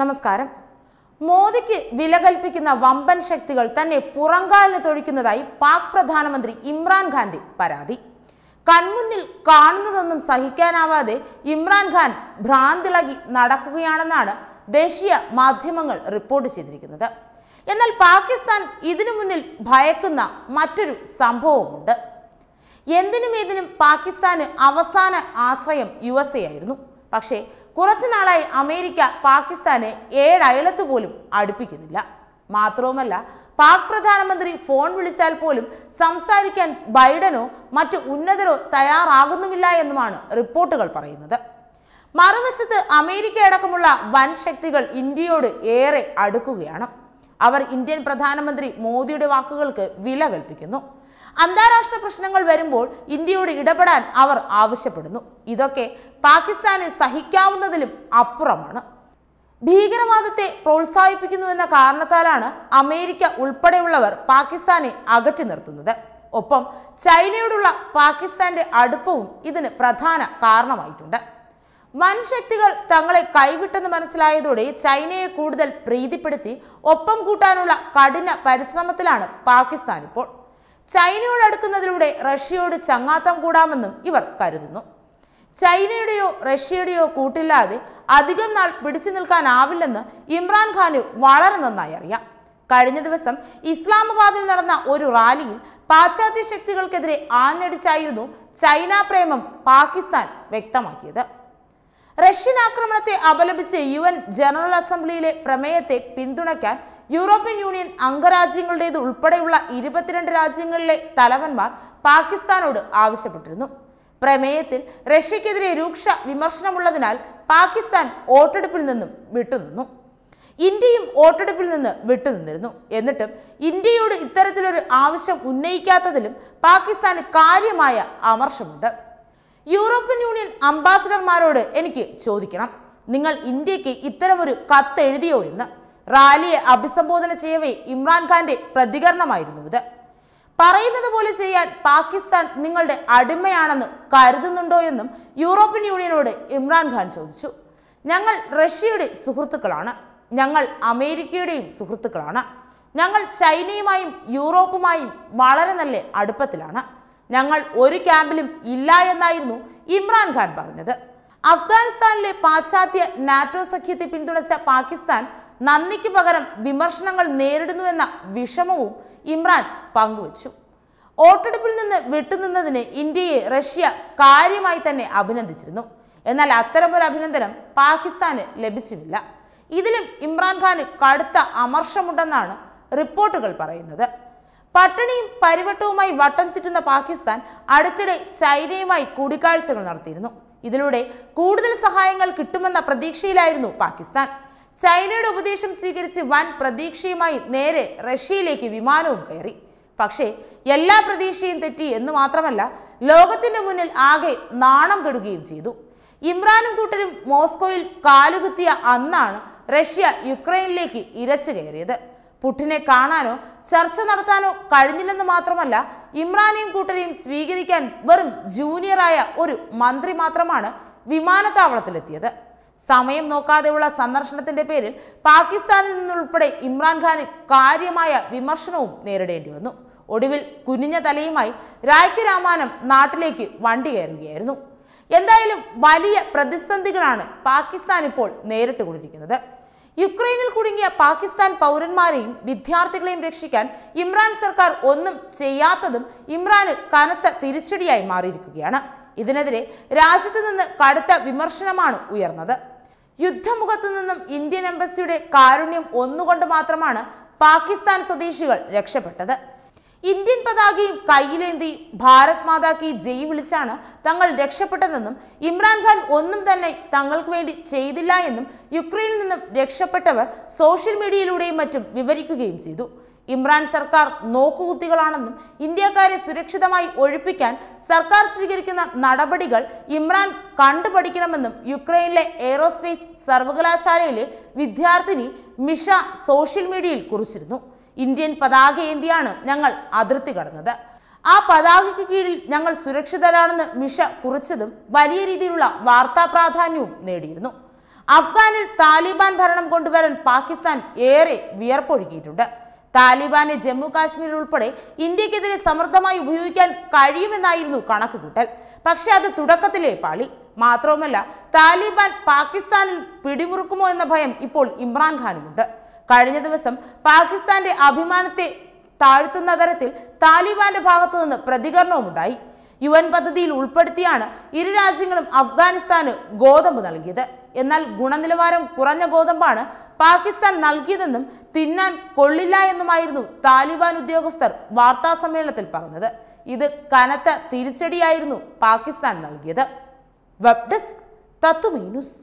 നമസ്കാരം മോദിക്ക് വില കൽപ്പിക്കുന്ന വമ്പൻ ശക്തികൾ തന്നെ പുറങ്കാലിന് തൊഴിക്കുന്നതായി പാക് പ്രധാനമന്ത്രി ഇമ്രാൻഖാന്റെ പരാതി കൺമുന്നിൽ കാണുന്നതൊന്നും സഹിക്കാനാവാതെ ഇമ്രാൻഖാൻ ഭ്രാന്തിളകി നടക്കുകയാണെന്നാണ് ദേശീയ മാധ്യമങ്ങൾ റിപ്പോർട്ട് ചെയ്തിരിക്കുന്നത് എന്നാൽ പാകിസ്ഥാൻ ഇതിനു മുന്നിൽ ഭയക്കുന്ന മറ്റൊരു സംഭവമുണ്ട് എന്തിനും ഏതിനും പാകിസ്ഥാന് അവസാന ആശ്രയം യു എസ് എ ആയിരുന്നു പക്ഷേ കുറച്ചു നാളായി അമേരിക്ക പാകിസ്ഥാനെ ഏഴ് പോലും അടുപ്പിക്കുന്നില്ല മാത്രവുമല്ല പാക് പ്രധാനമന്ത്രി ഫോൺ വിളിച്ചാൽ പോലും സംസാരിക്കാൻ ബൈഡനോ മറ്റ് ഉന്നതരോ തയ്യാറാകുന്നുമില്ല എന്നുമാണ് റിപ്പോർട്ടുകൾ പറയുന്നത് മറുവശത്ത് അമേരിക്ക അടക്കമുള്ള വൻ ശക്തികൾ ഇന്ത്യയോട് ഏറെ അടുക്കുകയാണ് അവർ ഇന്ത്യൻ പ്രധാനമന്ത്രി മോദിയുടെ വാക്കുകൾക്ക് വില കൽപ്പിക്കുന്നു അന്താരാഷ്ട്ര പ്രശ്നങ്ങൾ വരുമ്പോൾ ഇന്ത്യയോട് ഇടപെടാൻ അവർ ആവശ്യപ്പെടുന്നു ഇതൊക്കെ പാകിസ്ഥാന് സഹിക്കാവുന്നതിലും അപ്പുറമാണ് ഭീകരവാദത്തെ പ്രോത്സാഹിപ്പിക്കുന്നുവെന്ന കാരണത്താലാണ് അമേരിക്ക ഉൾപ്പെടെയുള്ളവർ പാകിസ്ഥാനെ അകറ്റി നിർത്തുന്നത് ഒപ്പം ചൈനയോടുള്ള പാകിസ്ഥാന്റെ അടുപ്പവും ഇതിന് പ്രധാന കാരണമായിട്ടുണ്ട് വൻശക്തികൾ തങ്ങളെ കൈവിട്ടെന്ന് മനസ്സിലായതോടെ ചൈനയെ കൂടുതൽ പ്രീതിപ്പെടുത്തി ഒപ്പം കൂട്ടാനുള്ള കഠിന പരിശ്രമത്തിലാണ് പാകിസ്ഥാൻ ഇപ്പോൾ ചൈനയോട് അടുക്കുന്നതിലൂടെ റഷ്യയോട് ചങ്ങാത്തം കൂടാമെന്നും ഇവർ കരുതുന്നു ചൈനയുടെയോ റഷ്യയുടെയോ കൂട്ടില്ലാതെ അധികം നാൾ പിടിച്ചു നിൽക്കാനാവില്ലെന്ന് ഇമ്രാൻഖാന് വളരെ നന്നായി അറിയാം കഴിഞ്ഞ ദിവസം ഇസ്ലാമാബാദിൽ നടന്ന ഒരു റാലിയിൽ പാശ്ചാത്യ ശക്തികൾക്കെതിരെ ആഞ്ഞടിച്ചായിരുന്നു ചൈന പ്രേമം പാകിസ്ഥാൻ വ്യക്തമാക്കിയത് റഷ്യൻ ആക്രമണത്തെ അപലപിച്ച് യു എൻ ജനറൽ അസംബ്ലിയിലെ പ്രമേയത്തെ പിന്തുണയ്ക്കാൻ യൂറോപ്യൻ യൂണിയൻ അംഗരാജ്യങ്ങളുടേത് ഉൾപ്പെടെയുള്ള ഇരുപത്തിരണ്ട് രാജ്യങ്ങളിലെ തലവന്മാർ പാകിസ്ഥാനോട് ആവശ്യപ്പെട്ടിരുന്നു പ്രമേയത്തിൽ റഷ്യക്കെതിരെ രൂക്ഷ വിമർശനമുള്ളതിനാൽ പാകിസ്ഥാൻ വോട്ടെടുപ്പിൽ നിന്നും വിട്ടുനിന്നു ഇന്ത്യയും വോട്ടെടുപ്പിൽ നിന്ന് വിട്ടുനിന്നിരുന്നു എന്നിട്ടും ഇന്ത്യയോട് ഇത്തരത്തിലൊരു ആവശ്യം ഉന്നയിക്കാത്തതിലും പാകിസ്ഥാന് കാര്യമായ അമർഷമുണ്ട് യൂറോപ്യൻ യൂണിയൻ അംബാസിഡർമാരോട് എനിക്ക് ചോദിക്കണം നിങ്ങൾ ഇന്ത്യക്ക് ഇത്തരമൊരു കത്ത് എഴുതിയോ എന്ന് റാലിയെ അഭിസംബോധന ചെയ്യവേ ഇമ്രാൻഖാന്റെ പ്രതികരണമായിരുന്നു ഇത് പറയുന്നത് പോലെ ചെയ്യാൻ പാകിസ്ഥാൻ നിങ്ങളുടെ അടിമയാണെന്ന് കരുതുന്നുണ്ടോ എന്നും യൂറോപ്യൻ യൂണിയനോട് ഇമ്രാൻഖാൻ ചോദിച്ചു ഞങ്ങൾ റഷ്യയുടെ സുഹൃത്തുക്കളാണ് ഞങ്ങൾ അമേരിക്കയുടെയും സുഹൃത്തുക്കളാണ് ഞങ്ങൾ ചൈനയുമായും യൂറോപ്പുമായും വളരെ നല്ല അടുപ്പത്തിലാണ് ഞങ്ങൾ ഒരു ക്യാമ്പിലും ഇല്ല എന്നായിരുന്നു ഇമ്രാൻഖാൻ പറഞ്ഞത് അഫ്ഗാനിസ്ഥാനിലെ പാശ്ചാത്യ നാറ്റോ സഖ്യത്തെ പിന്തുണച്ച പാകിസ്ഥാൻ നന്ദിക്ക് പകരം വിമർശനങ്ങൾ നേരിടുന്നുവെന്ന വിഷമവും ഇമ്രാൻ പങ്കുവച്ചു വോട്ടെടുപ്പിൽ നിന്ന് വിട്ടുനിന്നതിന് ഇന്ത്യയെ റഷ്യ കാര്യമായി തന്നെ അഭിനന്ദിച്ചിരുന്നു എന്നാൽ അത്തരമൊരു അഭിനന്ദനം പാകിസ്ഥാന് ലഭിച്ചിട്ടില്ല ഇതിലും ഇമ്രാൻഖാന് കടുത്ത അമർഷമുണ്ടെന്നാണ് റിപ്പോർട്ടുകൾ പറയുന്നത് പട്ടിണിയും പരിവട്ടവുമായി വട്ടം ചുറ്റുന്ന പാകിസ്ഥാൻ അടുത്തിടെ ചൈനയുമായി കൂടിക്കാഴ്ചകൾ നടത്തിയിരുന്നു ഇതിലൂടെ കൂടുതൽ സഹായങ്ങൾ കിട്ടുമെന്ന പ്രതീക്ഷയിലായിരുന്നു പാകിസ്ഥാൻ ചൈനയുടെ ഉപദേശം സ്വീകരിച്ച് വൻ പ്രതീക്ഷയുമായി നേരെ റഷ്യയിലേക്ക് വിമാനവും കയറി പക്ഷേ എല്ലാ പ്രതീക്ഷയും തെറ്റി എന്ന് മാത്രമല്ല ലോകത്തിന്റെ മുന്നിൽ ആകെ നാണം കെടുകയും ചെയ്തു ഇമ്രാനും കൂട്ടരും മോസ്കോയിൽ കാലുകുത്തിയ അന്നാണ് റഷ്യ യുക്രൈനിലേക്ക് ഇരച്ചു കയറിയത് പുട്ടിനെ കാണാനോ ചർച്ച നടത്താനോ കഴിഞ്ഞില്ലെന്ന് മാത്രമല്ല ഇമ്രാനെയും കൂട്ടരെയും സ്വീകരിക്കാൻ വെറും ജൂനിയറായ ഒരു മന്ത്രി മാത്രമാണ് വിമാനത്താവളത്തിലെത്തിയത് സമയം നോക്കാതെയുള്ള സന്ദർശനത്തിന്റെ പേരിൽ പാകിസ്ഥാനിൽ നിന്നുൾപ്പെടെ ഇമ്രാൻഖാന് കാര്യമായ വിമർശനവും നേരിടേണ്ടി വന്നു ഒടുവിൽ കുനിഞ്ഞ തലയുമായി രായ്ക്ക് രാമാനം നാട്ടിലേക്ക് വണ്ടി കയറുകയായിരുന്നു എന്തായാലും വലിയ പ്രതിസന്ധികളാണ് പാകിസ്ഥാൻ ഇപ്പോൾ നേരിട്ട് കൊണ്ടിരിക്കുന്നത് യുക്രൈനിൽ കുടുങ്ങിയ പാകിസ്ഥാൻ പൗരന്മാരെയും വിദ്യാർത്ഥികളെയും രക്ഷിക്കാൻ ഇമ്രാൻ സർക്കാർ ഒന്നും ചെയ്യാത്തതും ഇമ്രാന് കനത്ത തിരിച്ചടിയായി മാറിയിരിക്കുകയാണ് ഇതിനെതിരെ രാജ്യത്ത് നിന്ന് കടുത്ത വിമർശനമാണ് ഉയർന്നത് യുദ്ധമുഖത്തു നിന്നും ഇന്ത്യൻ എംബസിയുടെ കാരുണ്യം ഒന്നുകൊണ്ട് മാത്രമാണ് പാകിസ്ഥാൻ സ്വദേശികൾ രക്ഷപ്പെട്ടത് ഇന്ത്യൻ പതാകയും കയ്യിലേന്തി ഭാരത് മാതാക്കി ജയ് വിളിച്ചാണ് തങ്ങൾ രക്ഷപ്പെട്ടതെന്നും ഇമ്രാൻഖാൻ ഒന്നും തന്നെ തങ്ങൾക്ക് വേണ്ടി ചെയ്തില്ല എന്നും യുക്രൈനിൽ നിന്നും രക്ഷപ്പെട്ടവർ സോഷ്യൽ മീഡിയയിലൂടെയും മറ്റും വിവരിക്കുകയും ചെയ്തു ഇമ്രാൻ സർക്കാർ നോക്കുകുത്തികളാണെന്നും ഇന്ത്യക്കാരെ സുരക്ഷിതമായി ഒഴിപ്പിക്കാൻ സർക്കാർ സ്വീകരിക്കുന്ന നടപടികൾ ഇമ്രാൻ കണ്ടുപഠിക്കണമെന്നും യുക്രൈനിലെ എയ്റോസ്പേസ് സർവകലാശാലയിലെ വിദ്യാർത്ഥിനി മിഷ സോഷ്യൽ മീഡിയയിൽ കുറിച്ചിരുന്നു ഇന്ത്യൻ പതാക ഏന്തിയാണ് ഞങ്ങൾ അതിർത്തി കടന്നത് ആ പതാകയ്ക്ക് കീഴിൽ ഞങ്ങൾ സുരക്ഷിതരാണെന്ന് മിഷ കുറിച്ചതും വലിയ രീതിയിലുള്ള വാർത്താ പ്രാധാന്യവും നേടിയിരുന്നു അഫ്ഗാനിൽ താലിബാൻ ഭരണം കൊണ്ടുവരാൻ പാകിസ്ഥാൻ ഏറെ വിയർപ്പൊഴുകിയിട്ടുണ്ട് താലിബാനെ ജമ്മു കാശ്മീരിൽ ഉൾപ്പെടെ ഇന്ത്യക്കെതിരെ സമർത്ഥമായി ഉപയോഗിക്കാൻ കഴിയുമെന്നായിരുന്നു കണക്കുകൂട്ടൽ പക്ഷേ അത് തുടക്കത്തിലെ പാളി മാത്രവുമല്ല താലിബാൻ പാകിസ്ഥാനിൽ പിടിമുറുക്കുമോ എന്ന ഭയം ഇപ്പോൾ ഇമ്രാൻഖാനുമുണ്ട് കഴിഞ്ഞ ദിവസം പാകിസ്ഥാന്റെ അഭിമാനത്തെ താഴ്ത്തുന്ന തരത്തിൽ താലിബാന്റെ ഭാഗത്തു നിന്ന് ഉണ്ടായി യു എൻ പദ്ധതിയിൽ ഉൾപ്പെടുത്തിയാണ് ഇരു രാജ്യങ്ങളും അഫ്ഗാനിസ്ഥാന് ഗോതമ്പ് നൽകിയത് എന്നാൽ ഗുണനിലവാരം കുറഞ്ഞ ഗോതമ്പാണ് പാകിസ്ഥാൻ നൽകിയതെന്നും തിന്നാൻ കൊള്ളില്ല എന്നുമായിരുന്നു താലിബാൻ ഉദ്യോഗസ്ഥർ വാർത്താ സമ്മേളനത്തിൽ പറഞ്ഞത് ഇത് കനത്ത തിരിച്ചടിയായിരുന്നു പാകിസ്ഥാൻ നൽകിയത് വെബ് ഡെസ്ക് തത്തുമീനുസ്